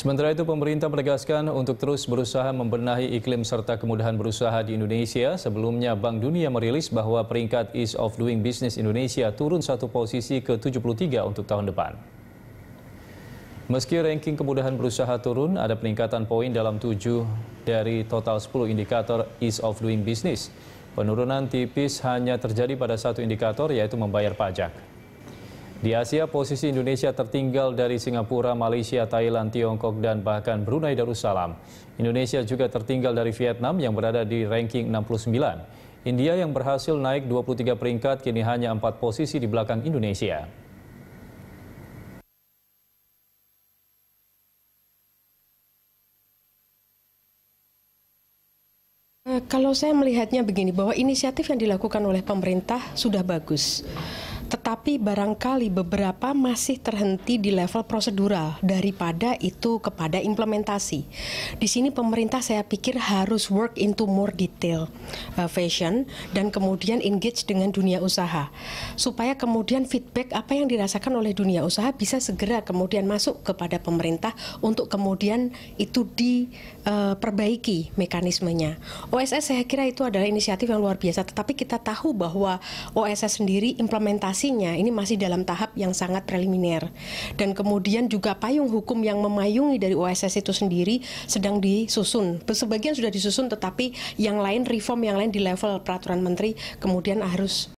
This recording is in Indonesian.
Sementara itu pemerintah menegaskan untuk terus berusaha membenahi iklim serta kemudahan berusaha di Indonesia. Sebelumnya Bank Dunia merilis bahwa peringkat Ease of Doing Business Indonesia turun satu posisi ke 73 untuk tahun depan. Meski ranking kemudahan berusaha turun, ada peningkatan poin dalam 7 dari total 10 indikator Ease of Doing Business. Penurunan tipis hanya terjadi pada satu indikator yaitu membayar pajak. Di Asia, posisi Indonesia tertinggal dari Singapura, Malaysia, Thailand, Tiongkok, dan bahkan Brunei Darussalam. Indonesia juga tertinggal dari Vietnam yang berada di ranking 69. India yang berhasil naik 23 peringkat kini hanya 4 posisi di belakang Indonesia. Eh, kalau saya melihatnya begini, bahwa inisiatif yang dilakukan oleh pemerintah sudah bagus tapi barangkali beberapa masih terhenti di level prosedural daripada itu kepada implementasi. Di sini pemerintah saya pikir harus work into more detail uh, fashion dan kemudian engage dengan dunia usaha supaya kemudian feedback apa yang dirasakan oleh dunia usaha bisa segera kemudian masuk kepada pemerintah untuk kemudian itu diperbaiki uh, mekanismenya. OSS saya kira itu adalah inisiatif yang luar biasa tetapi kita tahu bahwa OSS sendiri implementasinya Nah, ini masih dalam tahap yang sangat preliminer Dan kemudian juga payung hukum yang memayungi dari OSS itu sendiri sedang disusun. Sebagian sudah disusun tetapi yang lain reform yang lain di level peraturan menteri kemudian harus